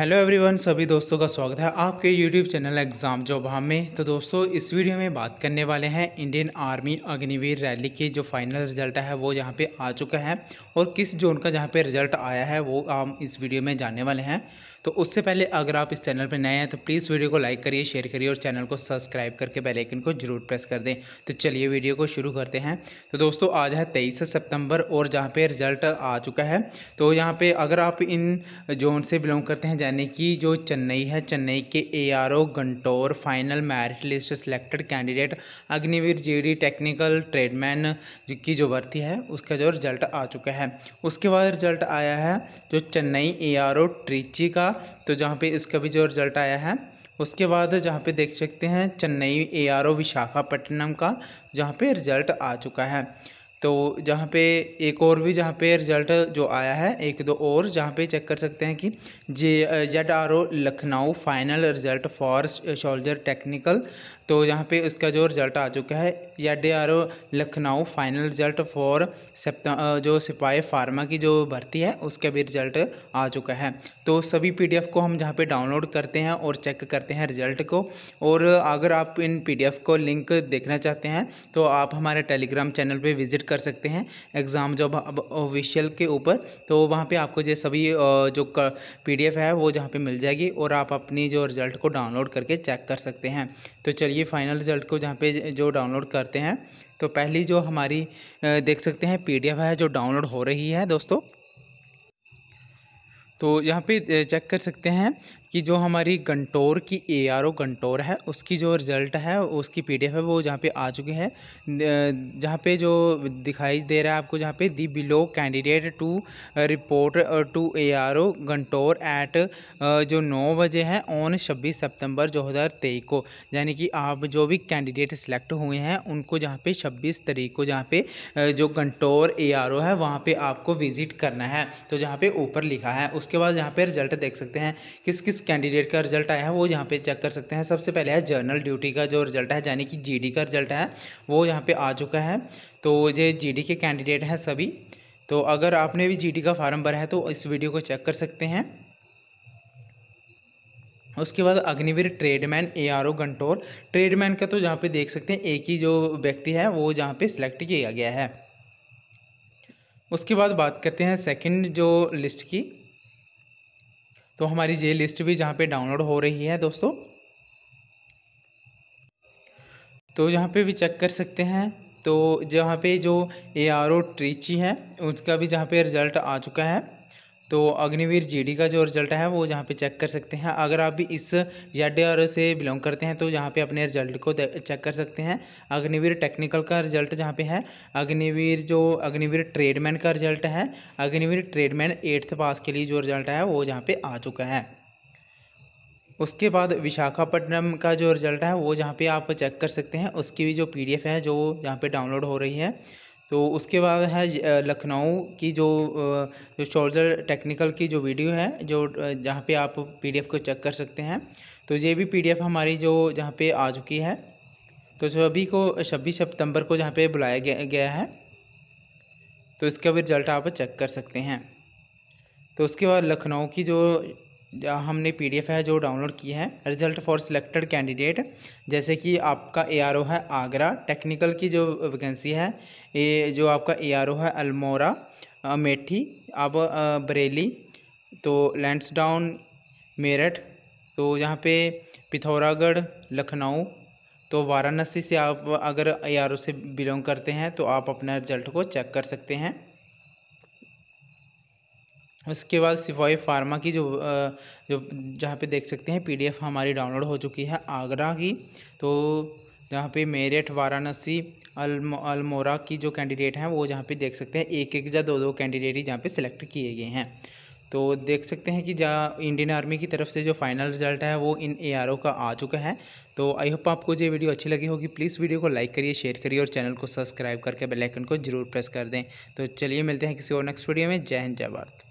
hello everyone सभी दोस्तों का स्वागत है आपके यूट्यूब चैनल एग्ज़ाम जॉब हम में तो दोस्तों इस वीडियो में बात करने वाले हैं इंडियन आर्मी अग्निवीर रैली के जो फाइनल रिजल्ट है वो यहाँ पे आ चुका है और किस जोन का जहाँ पे रिजल्ट आया है वो हम इस वीडियो में जानने वाले हैं तो उससे पहले अगर आप इस चैनल पर नए हैं तो प्लीज़ वीडियो को लाइक करिए शेयर करिए और चैनल को सब्सक्राइब करके बेलाइकन को जरूर प्रेस कर दें तो चलिए वीडियो को शुरू करते हैं तो दोस्तों आज है तेईस सितंबर और जहाँ पे रिजल्ट आ चुका है तो यहाँ पे अगर आप इन जोन से बिलोंग करते हैं यानी कि जो चेन्नई है चेन्नई के A R O Guntur final merit list selected candidate Agniveer जी टेक्निकल ट्रेडमैन की जो भर्ती है उसका जो रिजल्ट आ चुका है उसके बाद रिजल्ट आया है जो चेन्नई ए आर ओ ट्रीची का का तो जहाँ पे इसका भी जो रिजल्ट आया है उसके बाद जहाँ पे देख सकते हैं Chennai A R O Visakhapatnam का जहाँ पे रिजल्ट आ चुका है तो जहाँ पे एक और भी जहाँ पे रिजल्ट जो आया है एक दो और जहाँ पे चेक कर सकते हैं कि जे Z R O Lucknow final result for soldier technical तो यहाँ पे उसका जो रिज़ल्ट आ चुका है या डे R O Lucknow final result for जो सिपाही फार्मा की जो भर्ती है उसका भी रिज़ल्ट आ चुका है तो सभी पी को हम जहाँ पे डाउनलोड करते हैं और चेक करते हैं रिज़ल्ट को और अगर आप इन पी को लिंक देखना चाहते हैं तो आप हमारे टेलीग्राम चैनल पर विज़िट कर सकते हैं एग्ज़ाम जॉब ऑफिशियल के ऊपर तो वहाँ पर आपको जो सभी जो पी है वो जहाँ पर मिल जाएगी और आप अपनी जो रिज़ल्ट को डाउनलोड करके चेक कर सकते हैं तो चलिए ये फाइनल रिजल्ट को जहाँ पे जो डाउनलोड करते हैं तो पहली जो हमारी देख सकते हैं पीडीएफ है जो डाउनलोड हो रही है दोस्तों तो यहाँ पे चेक कर सकते हैं कि जो हमारी गंटोर की ए आर ओ गंटोर है उसकी जो रिज़ल्ट है उसकी पी डी एफ है वो जहाँ पे आ चुकी है जहाँ पे जो दिखाई दे रहा है आपको जहाँ पे the below candidate to report to A R O Guntur at जो नौ बजे है ऑन छब्बीस सितंबर दो हज़ार तेईस को यानी कि आप जो भी कैंडिडेट सिलेक्ट हुए हैं उनको जहाँ पे छब्बीस तरीक को जहाँ पे जो गंटोर ए आर ओ है वहाँ पर आपको विज़िट करना है तो जहाँ पर ऊपर लिखा है उस उसके बाद यहाँ पे रिजल्ट देख सकते हैं किस किस कैंडिडेट का रिजल्ट आया है वो यहाँ पे चेक कर सकते हैं सबसे पहले है जर्नल ड्यूटी का जो रिजल्ट है यानी कि जी का रिजल्ट है वो यहाँ पर आ चुका है तो ये जी के कैंडिडेट हैं सभी तो अगर आपने भी जी का फार्म भरा है तो इस वीडियो को चेक कर सकते हैं उसके बाद Agniveer tradesman A R O Guntur tradesman का तो यहाँ पे देख सकते हैं एक ही जो व्यक्ति है वो जहाँ पे सिलेक्ट किया गया है उसके बाद बात करते हैं सेकंड जो लिस्ट की तो हमारी जे लिस्ट भी जहाँ पे डाउनलोड हो रही है दोस्तों तो यहाँ पे भी चेक कर सकते हैं तो जहाँ पे जो ए आर ओ ट्रीची है उसका भी जहाँ पे रिज़ल्ट आ चुका है तो अग्निवीर जीडी का जो रिजल्ट है वो जहाँ पे चेक कर सकते हैं अगर आप भी इस जेड से बिलोंग करते हैं तो जहाँ पे अपने रिजल्ट को चेक कर सकते हैं अग्निवीर टेक्निकल का रिजल्ट जहाँ पे है अग्निवीर जो अग्निवीर ट्रेडमैन का रिजल्ट है अग्निवीर ट्रेडमैन एट्थ पास के लिए जो रिजल्ट है वो जहाँ पर आ चुका है उसके बाद विशाखापट्टनम का जो रिजल्ट है वो जहाँ पर आप चेक कर सकते हैं उसकी भी जो पी है जो जहाँ पर डाउनलोड हो रही है तो उसके बाद है लखनऊ की जो जो शोल्डर टेक्निकल की जो वीडियो है जो जहाँ पे आप पीडीएफ को चेक कर सकते हैं तो ये भी पीडीएफ हमारी जो जहाँ पे आ चुकी है तो सभी को छब्बीस सितंबर को जहाँ पे बुलाया गया, गया है तो इसका भी रिजल्ट आप चेक कर सकते हैं तो उसके बाद लखनऊ की जो हमने पी है जो डाउनलोड की है रिजल्ट फॉर सिलेक्टेड कैंडिडेट जैसे कि आपका एआरओ है आगरा टेक्निकल की जो वैकेंसी है ये जो आपका एआरओ है अल्मोरा अमेठी अब बरेली तो लैंडसडाउन मेरठ तो यहाँ पे पिथौरागढ़ लखनऊ तो वाराणसी से आप अगर एआरओ से बिलोंग करते हैं तो आप अपना रिजल्ट को चेक कर सकते हैं उसके बाद सिपाही फार्मा की जो जो जहाँ पे देख सकते हैं पीडीएफ हमारी डाउनलोड हो चुकी है आगरा की तो जहाँ पे मेरठ वाराणसी अल्म अल्मोरा की जो कैंडिडेट हैं वो जहाँ पे देख सकते हैं एक एक या दो दो कैंडिडेट ही जहाँ पे सिलेक्ट किए गए हैं तो देख सकते हैं कि जहाँ इंडियन आर्मी की तरफ से जो फाइनल रिजल्ट है वो इन ए का आ चुका है तो आई होप आपको ये वीडियो अच्छी लगी होगी प्लीज़ वीडियो को लाइक करिए शेयर करिए और चैनल को सब्सक्राइब करके बेल आइकन को जरूर प्रेस कर दें तो चलिए मिलते हैं किसी और नेक्स्ट वीडियो में जय हिंद जय भारत